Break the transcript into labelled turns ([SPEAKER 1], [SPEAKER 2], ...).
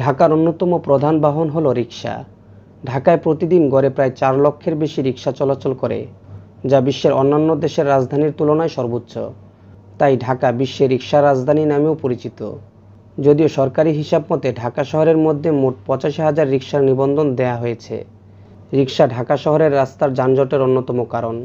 [SPEAKER 1] ঢাকার অন্যতম প্রধান বাহন হল রিক্সা ঢাকায় প্রতিদিন গড়ে প্রায় চার লক্ষের বেশি রিক্সা চলাচল করে যা বিশ্বের অন্যান্য দেশের রাজধানীর তুলনায় সর্বোচ্চ তাই ঢাকা বিশ্বে রিক্সা রাজধানী নামেও পরিচিত যদিও সরকারি হিসাব মতে ঢাকা শহরের মধ্যে মোট পঁচাশি হাজার রিক্সার নিবন্ধন দেয়া হয়েছে রিক্সা ঢাকা শহরের রাস্তার যানজটের অন্যতম কারণ